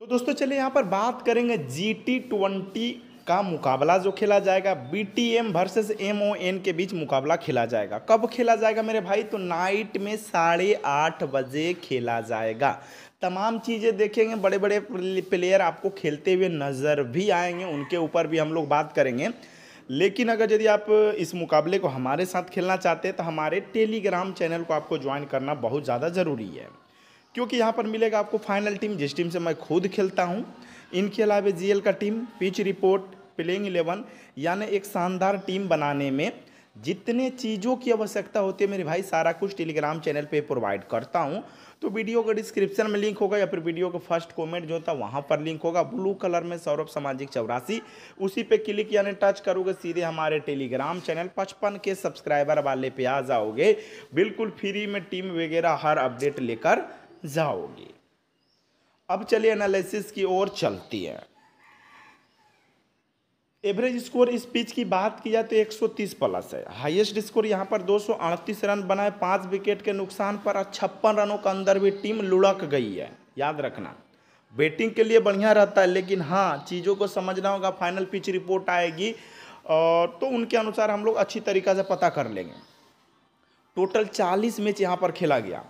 तो दोस्तों चलिए यहाँ पर बात करेंगे जी टी ट्वेंटी का मुकाबला जो खेला जाएगा B T M versus M O N के बीच मुकाबला खेला जाएगा कब खेला जाएगा मेरे भाई तो नाइट में साढ़े आठ बजे खेला जाएगा तमाम चीज़ें देखेंगे बड़े बड़े प्लेयर आपको खेलते हुए नज़र भी आएंगे उनके ऊपर भी हम लोग बात करेंगे लेकिन अगर यदि आप इस मुकाबले को हमारे साथ खेलना चाहते हैं तो हमारे टेलीग्राम चैनल को आपको ज्वाइन करना बहुत ज़्यादा ज़रूरी है क्योंकि यहाँ पर मिलेगा आपको फाइनल टीम जिस टीम से मैं खुद खेलता हूँ इनके अलावा जी का team pitch report playing eleven यानी एक शानदार टीम बनाने में जितने चीज़ों की आवश्यकता होती है मेरे भाई सारा कुछ टेलीग्राम चैनल पे प्रोवाइड करता हूँ तो वीडियो का डिस्क्रिप्शन में लिंक होगा या फिर वीडियो का फर्स्ट कमेंट जो होता है वहाँ पर लिंक होगा ब्लू कलर में सौरभ सामाजिक चौरासी उसी पे क्लिक यानी टच करोगे सीधे हमारे टेलीग्राम चैनल पचपन के सब्सक्राइबर वाले पे आ जाओगे बिल्कुल फ्री में टीम वगैरह हर अपडेट लेकर जाओगी अब चलिए एनालिसिस की ओर चलती है एवरेज स्कोर इस पिच की बात की जाए तो 130 प्लस है हाईएस्ट स्कोर यहां पर दो रन बनाए पाँच विकेट के नुकसान पर छप्पन रनों का अंदर भी टीम लुढ़क गई है याद रखना बैटिंग के लिए बढ़िया रहता है लेकिन हाँ चीज़ों को समझना होगा फाइनल पिच रिपोर्ट आएगी और तो उनके अनुसार हम लोग अच्छी तरीक़ा से पता कर लेंगे टोटल 40 मैच यहाँ पर खेला गया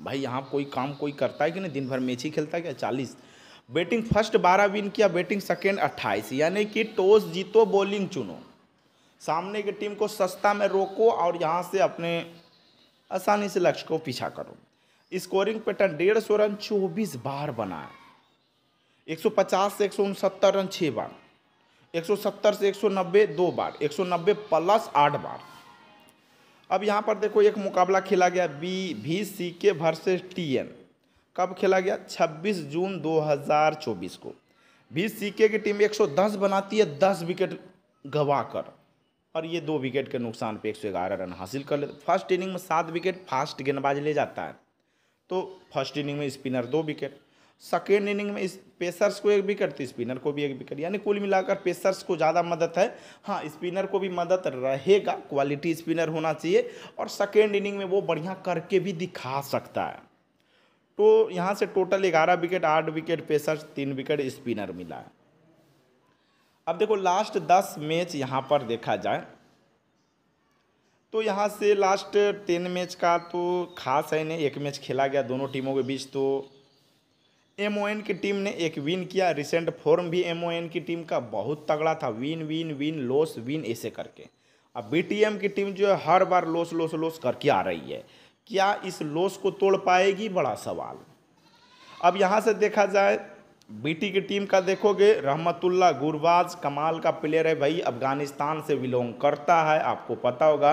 भाई यहाँ कोई काम कोई करता है कि नहीं दिन भर मैच ही खेलता है क्या चालीस बैटिंग फर्स्ट बारह विन किया बैटिंग सेकेंड अट्ठाईस यानी कि टॉस जीतो बॉलिंग चुनो सामने की टीम को सस्ता में रोको और यहाँ से अपने आसानी से लक्ष्य को पीछा करो स्कोरिंग पैटर्न डेढ़ सौ रन चौबीस बार बनाए एक सौ पचास से एक सौ उनसत्तर रन छः बार एक सौ सत्तर से एक सौ नब्बे दो बार एक सौ नब्बे प्लस आठ बार अब यहाँ पर देखो एक मुकाबला खेला गया बी भी सी के वर्सेज टी एन कब खेला गया 26 जून 2024 को भी सी के की टीम 110 बनाती है 10 विकेट कर और ये दो विकेट के नुकसान पे 111 रन हासिल कर लेते फर्स्ट इनिंग में सात विकेट फास्ट गेंदबाज ले जाता है तो फर्स्ट इनिंग में स्पिनर दो विकेट सेकेंड इनिंग में इस पेसर्स को एक विकेट तो स्पिनर को भी एक विकेट यानी कुल मिलाकर पेसर्स को ज़्यादा मदद है हाँ स्पिनर को भी मदद रहेगा क्वालिटी स्पिनर होना चाहिए और सेकेंड इनिंग में वो बढ़िया करके भी दिखा सकता है तो यहाँ से टोटल ग्यारह विकेट आठ विकेट पेसर्स तीन विकेट स्पिनर मिला है अब देखो लास्ट दस मैच यहाँ पर देखा जाए तो यहाँ से लास्ट टेन मैच का तो खास है नहीं एक मैच खेला गया दोनों टीमों के बीच तो एम की टीम ने एक विन किया रिसेंट फॉर्म भी एम की टीम का बहुत तगड़ा था win win win loss win ऐसे करके अब बी की टीम जो है हर बार लॉस लॉस लॉस करके आ रही है क्या इस लॉस को तोड़ पाएगी बड़ा सवाल अब यहाँ से देखा जाए बीटी की टीम का देखोगे रहमतुल्ला गुरबाज कमाल का प्लेयर है भाई अफगानिस्तान से बिलोंग करता है आपको पता होगा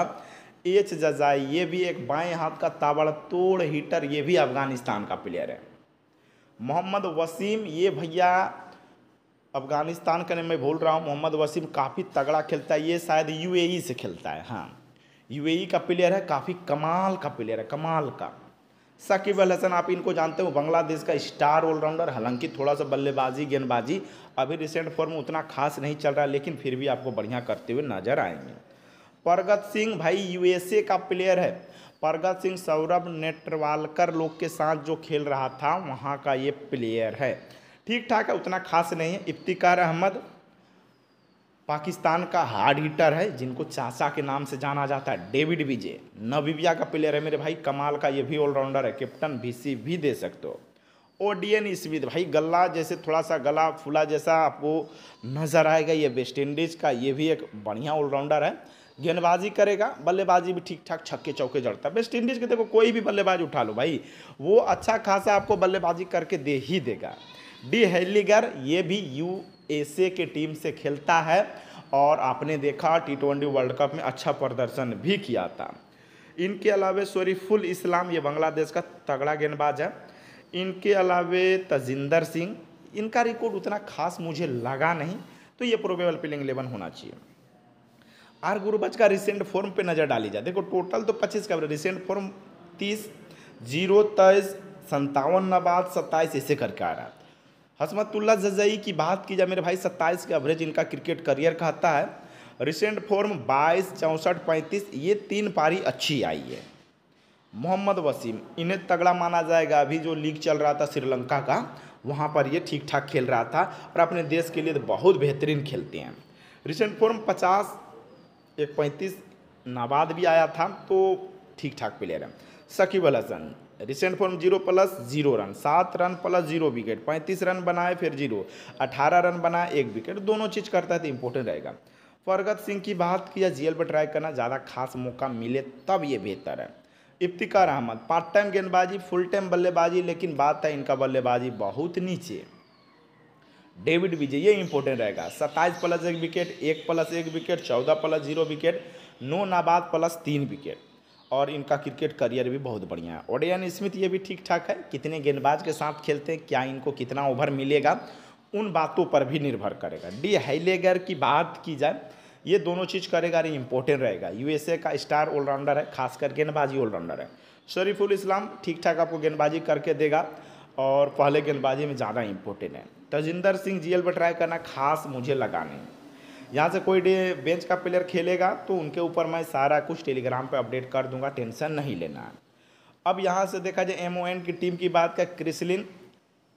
एच जजाई ये भी एक बाएं हाथ का ताबड़तोड़ हीटर ये भी अफगानिस्तान का प्लेयर है मोहम्मद वसीम ये भैया अफ़गानिस्तान का मैं बोल रहा हूँ मोहम्मद वसीम काफ़ी तगड़ा खेलता है ये शायद यूएई से खेलता है हाँ यूएई का प्लेयर है काफ़ी कमाल का प्लेयर है कमाल का शकीब अल हसन आप इनको जानते हो बांग्लादेश का स्टार ऑलराउंडर हालांकि थोड़ा सा बल्लेबाजी गेंदबाजी अभी रिसेंट फॉर्म उतना खास नहीं चल रहा लेकिन फिर भी आपको बढ़िया करते हुए नजर आएंगे परगत सिंह भाई यूएसए का प्लेयर है परगत सिंह सौरभ नेटवालकर लोग के साथ जो खेल रहा था वहाँ का ये प्लेयर है ठीक ठाक है उतना खास नहीं है इफ्तिकार अहमद पाकिस्तान का हार्ड हीटर है जिनको चाचा के नाम से जाना जाता है डेविड विजय नवीबिया का प्लेयर है मेरे भाई कमाल का ये भी ऑलराउंडर है कैप्टन भी भी दे सकते हो ओडियन स्मिथ भाई गला जैसे थोड़ा सा गला फुला जैसा आपको नज़र आएगा ये वेस्ट इंडीज़ का ये भी एक बढ़िया ऑलराउंडर है गेंदबाजी करेगा बल्लेबाजी भी ठीक ठाक छक्के चौके जड़ता है वेस्ट इंडीज़ के देखो कोई भी बल्लेबाज उठा लो भाई वो अच्छा खासा आपको बल्लेबाजी करके दे ही देगा डी हेलीगर ये भी यू के टीम से खेलता है और आपने देखा टी ट्वेंटी वर्ल्ड कप में अच्छा प्रदर्शन भी किया था इनके अलावे शरीफुल इस्लाम ये बांग्लादेश का तगड़ा गेंदबाज है इनके अलावे तजिंदर सिंह इनका रिकॉर्ड उतना खास मुझे लगा नहीं तो ये प्रोबेबल प्लेइंग इलेवन होना चाहिए आर गुरुबज का रिसेंट फॉर्म पे नज़र डाली जाए देखो टोटल तो पच्चीस का रिसेंट फॉर्म तीस जीरो तेईस संतावन नबाद सत्ताईस ऐसे करके आ रहा है हसमतुल्ला जजई की बात की जाए मेरे भाई सत्ताईस के एवरेज इनका क्रिकेट करियर कहता है रिसेंट फॉर्म बाईस चौंसठ पैंतीस ये तीन पारी अच्छी आई है मोहम्मद वसीम इन्हें तगड़ा माना जाएगा अभी जो लीग चल रहा था श्रीलंका का वहाँ पर ये ठीक ठाक खेल रहा था और अपने देश के लिए तो बहुत बेहतरीन खेलते हैं रिसेंट फॉर्म पचास एक पैंतीस नाबाद भी आया था तो ठीक ठाक प्लेयर है Shakib Al Hasan recent form zero plus zero run सात रन प्लस जीरो विकेट पैंतीस रन बनाए फिर जीरो अठारह रन बनाए एक विकेट दोनों चीज़ करता है तो इम्पोर्टेंट रहेगा फरगत सिंह की बात किया जीएल पर ट्राई करना ज़्यादा खास मौका मिले तब ये बेहतर है इफ्तिकार अहमद पार्ट टाइम गेंदबाजी फुल टाइम बल्लेबाजी लेकिन बात है इनका बल्लेबाजी बहुत नीचे डेविड विजय ये इंपॉर्टेंट रहेगा सत्ताईस प्लस एक विकेट एक प्लस एक विकेट चौदह प्लस जीरो विकेट नौ नाबाद प्लस तीन विकेट और इनका क्रिकेट करियर भी बहुत बढ़िया है ओडियन स्मिथ ये भी ठीक ठाक है कितने गेंदबाज के साथ खेलते हैं क्या इनको कितना ओवर मिलेगा उन बातों पर भी निर्भर करेगा डी हाइलेगर की बात की जाए ये दोनों चीज़ करेगा ये इंपॉर्टेंट रहेगा यूएसए का स्टार ऑलराउंडर है खासकर गेंदबाजी ऑलराउंडर है शरीफुल इस्लाम ठीक ठाक आपको गेंदबाजी करके देगा और पहले गेंदबाजी में ज़्यादा इम्पोर्टेंट है तजिंदर सिंह जी एल पर ट्राई करना खास मुझे लगा नहीं यहाँ से कोई बेंच का प्लेयर खेलेगा तो उनके ऊपर मैं सारा कुछ टेलीग्राम पर अपडेट कर दूंगा टेंशन नहीं लेना अब यहाँ से देखा जाए एम की टीम की बात का क्रिसलिन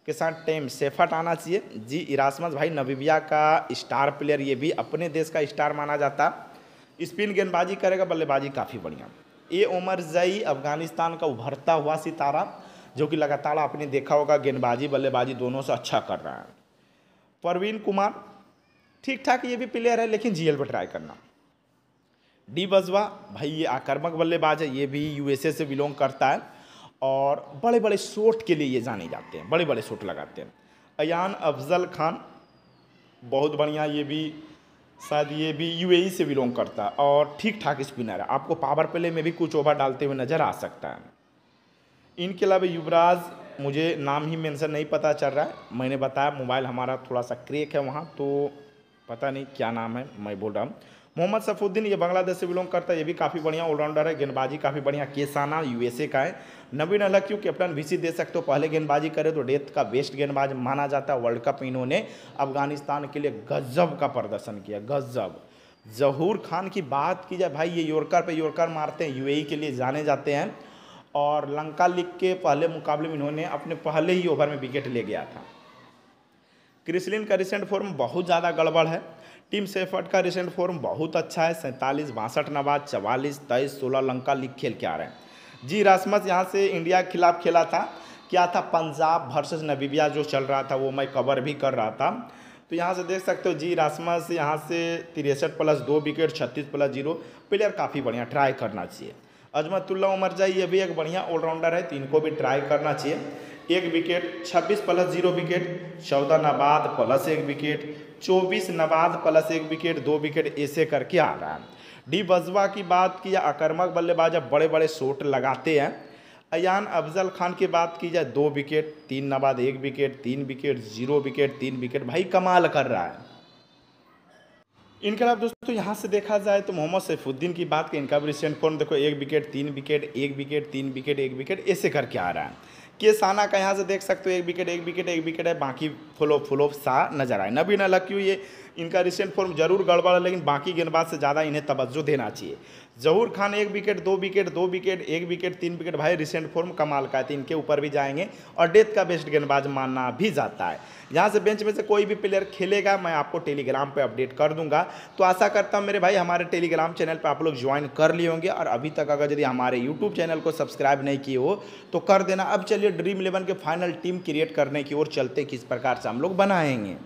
के साथ टेम सेफट आना चाहिए जी इरासमस भाई नबीबिया का स्टार प्लेयर ये भी अपने देश का स्टार माना जाता स्पिन गेंदबाजी करेगा बल्लेबाजी काफ़ी बढ़िया ए उमर जई अफगानिस्तान का उभरता हुआ सितारा जो कि लगातार आपने देखा होगा गेंदबाजी बल्लेबाजी दोनों से अच्छा कर रहा है परवीन कुमार ठीक ठाक ये भी प्लेयर है लेकिन जीएल पर ट्राई करना डी बजवा भाई ये आक्रमक बल्लेबाज है ये भी यूएसए से बिलोंग करता है और बड़े बड़े शॉट के लिए ये जाने जाते हैं बड़े बड़े शॉट लगाते हैं अयान अफजल खान बहुत बढ़िया ये भी शायद ये भी यूएई e से बिलोंग करता है और ठीक ठाक स्पिनर है आपको पावर प्ले में भी कुछ ओवर डालते हुए नज़र आ सकता है इनके अलावा युवराज मुझे नाम ही मेंशन नहीं पता चल रहा है मैंने बताया मोबाइल हमारा थोड़ा सा क्रेक है वहाँ तो पता नहीं क्या नाम है मैं बोल रहा हूँ मोहम्मद सफुद्दीन ये बांग्लादेश से बिलोंग करता है ये भी काफ़ी बढ़िया ऑलराउंडर है गेंदबाजी काफ़ी बढ़िया केसाना यूएसए का है नवीन क्यों कैप्टन भी दे सकते हो पहले गेंदबाजी करे तो डेथ का बेस्ट गेंदबाज माना जाता है वर्ल्ड कप इन्होंने अफगानिस्तान के लिए गजब का प्रदर्शन किया गजब जहूर खान की बात की जाए भाई ये यॉर्कर पे यॉर्कर मारते हैं यू e के लिए जाने जाते हैं और लंका लीग के पहले मुकाबले में इन्होंने अपने पहले ही ओवर में विकेट ले गया था क्रिसलिन का रिसेंट फॉर्म बहुत ज़्यादा गड़बड़ है टीम सेफर्ट का रिसेंट फॉर्म बहुत अच्छा है सैंतालीस बासठ नवाज चवालीस तेईस सोलह लंका लीग खेल के आ रहे हैं जी रासमस यहाँ से इंडिया के खिलाफ खेला था क्या था पंजाब वर्सेज नबीबिया जो चल रहा था वो मैं कवर भी कर रहा था तो यहाँ से देख सकते हो जी रासमस यहाँ से तिरसठ प्लस दो विकेट छत्तीस प्लस जीरो प्लेयर काफ़ी बढ़िया ट्राई करना चाहिए अजमतुल्ला उमर उमरजाई ये भी एक बढ़िया ऑलराउंडर है तो इनको भी ट्राई करना चाहिए एक विकेट 26 प्लस जीरो विकेट 14 नबाद प्लस एक विकेट 24 नबाद प्लस एक विकेट दो विकेट ऐसे करके आ रहा है डी बजवा की बात की या आक्रामक बल्लेबाज अब बड़े बड़े शॉट लगाते हैं अयान अफजल खान की बात की जाए दो विकेट तीन नबाद एक विकेट तीन विकेट जीरो विकेट तीन विकेट भाई कमाल कर रहा है इनके अलावा दोस्तों तो यहाँ से देखा जाए तो मोहम्मद सैफुद्दीन की बात करें इनका भी रिसेंट फॉर्म देखो एक विकेट तीन विकेट एक विकेट तीन विकेट एक विकेट ऐसे करके आ रहा है केसाना का यहाँ से देख सकते हो एक विकेट एक विकेट एक विकेट है बाकी खुलो फुलो सा नजर आए नबी नलक्यू ये इनका रिसेंट फॉर्म जरूर गड़बड़ है लेकिन बाकी गेंदबाज से ज़्यादा इन्हें तवज्जो देना चाहिए जहूर खान एक विकेट दो विकेट दो विकेट एक विकेट तीन विकेट भाई रिसेंट फॉर्म कमाल का है तो इनके ऊपर भी जाएंगे और डेथ का बेस्ट गेंदबाज मानना भी जाता है यहाँ से बेंच में से कोई भी प्लेयर खेलेगा मैं आपको टेलीग्राम पर अपडेट कर दूंगा तो आशा करता हूँ मेरे भाई हमारे टेलीग्राम चैनल पर आप लोग ज्वाइन कर लिए होंगे और अभी तक अगर यदि हमारे यूट्यूब चैनल को सब्सक्राइब नहीं किए हो तो कर देना अब चलिए ड्रीम इलेवन के फाइनल टीम क्रिएट करने की ओर चलते किस प्रकार से हम लोग बनाएंगे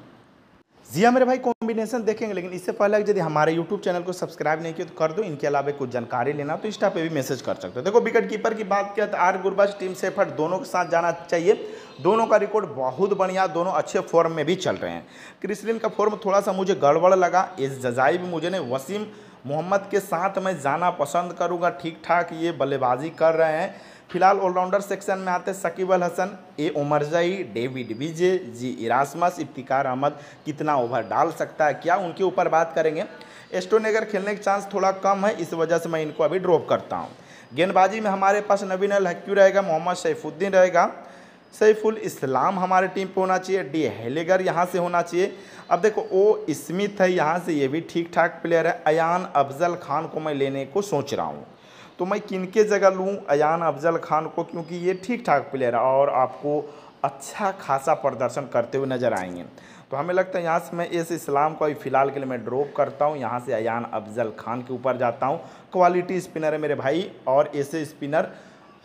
जी हाँ मेरे भाई कॉम्बिनेशन देखेंगे लेकिन इससे पहले यदि हमारे यूट्यूब चैनल को सब्सक्राइब नहीं किया तो कर दो इनके अलावा कुछ जानकारी लेना तो इंस्टा पे भी मैसेज कर सकते हो देखो विकेट कीपर की बात किया तो आर गुरबाज टीम सेफर दोनों के साथ जाना चाहिए दोनों का रिकॉर्ड बहुत बढ़िया दोनों अच्छे फॉर्म में भी चल रहे हैं क्रिसलिन का फॉर्म थोड़ा सा मुझे गड़बड़ लगा इस जजाई भी मुझे नहीं वसीम मोहम्मद के साथ मैं जाना पसंद करूँगा ठीक ठाक ये बल्लेबाजी कर रहे हैं फिलहाल ऑलराउंडर सेक्शन में आते Shakib Al Hasan A Omarzai David Wiese G Erasmus Iftikhar Ahmed कितना ओवर डाल सकता है क्या उनके ऊपर बात करेंगे एस्टोनेगर खेलने के चांस थोड़ा कम है इस वजह से मैं इनको अभी ड्रॉप करता हूँ गेंदबाजी में हमारे पास नवीन अल हक्यू रहेगा मोहम्मद सैफुद्दीन रहेगा सैफुल इस्लाम हमारे टीम पे होना चाहिए डी हेलेगर यहाँ से होना चाहिए अब देखो ओ स्मिथ है यहाँ से ये भी ठीक ठाक प्लेयर है अयान अफजल खान को मैं लेने को सोच रहा हूँ तो मैं किन के जगह लूँ अयान अफजल खान को क्योंकि ये ठीक ठाक प्लेयर है और आपको अच्छा खासा प्रदर्शन करते हुए नज़र आएंगे तो हमें लगता है यहाँ से मैं इस इस्लाम को अभी फ़िलहाल के लिए मैं ड्रॉप करता हूँ यहाँ से अयान अफजल खान के ऊपर जाता हूँ क्वालिटी स्पिनर है मेरे भाई और ऐसे स्पिनर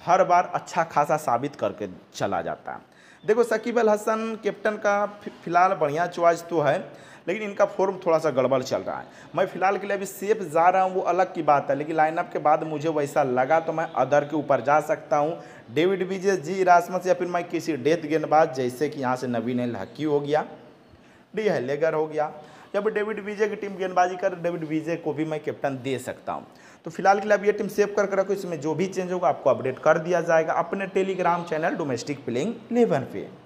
हर बार अच्छा खासा साबित करके चला जाता है देखो सकीब अल हसन कैप्टन का फिलहाल बढ़िया चॉइस तो है लेकिन इनका फॉर्म थोड़ा सा गड़बड़ चल रहा है मैं फिलहाल के लिए अभी सेफ जा रहा हूँ वो अलग की बात है लेकिन लाइनअप के बाद मुझे वैसा लगा तो मैं अदर के ऊपर जा सकता हूँ डेविड विजय जी रासमस या फिर मैं किसी डेथ गेंदबाज जैसे कि यहाँ से नवीन एल हक्की हो गया डी हेलेगर हो गया या फिर डेविड विजय की टीम गेंदबाजी कर डेविड विजय को भी मैं कैप्टन दे सकता हूँ तो फिलहाल के लिए आप ये टीम सेव करके रखो इसमें जो भी चेंज होगा आपको अपडेट कर दिया जाएगा अपने telegram channel domestic playing eleven पे